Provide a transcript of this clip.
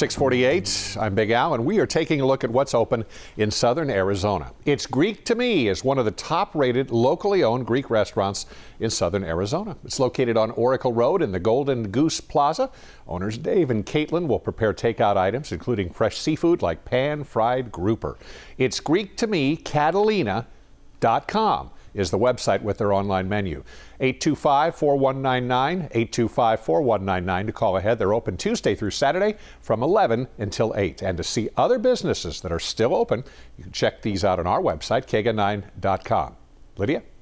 648, I'm Big Al, and we are taking a look at what's open in southern Arizona. It's Greek to Me is one of the top rated locally owned Greek restaurants in southern Arizona. It's located on Oracle Road in the Golden Goose Plaza. Owners Dave and Caitlin will prepare takeout items, including fresh seafood like pan fried grouper. It's Greek to Me, Catalina.com is the website with their online menu. 825 4199, 825 4199 to call ahead. They're open Tuesday through Saturday from 11 until 8. And to see other businesses that are still open, you can check these out on our website, kega9.com. Lydia?